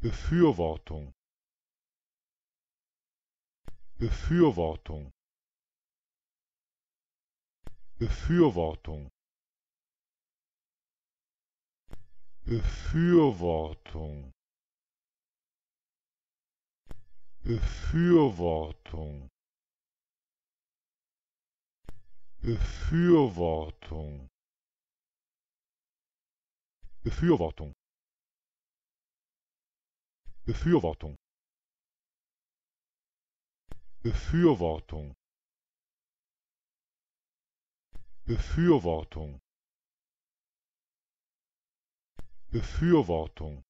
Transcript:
Befürwortung Befürwortung Befürwortung Befürwortung Befürwortung Befürwortung Befürwortung befürwortung Befürwortung Befürwortung Befürwortung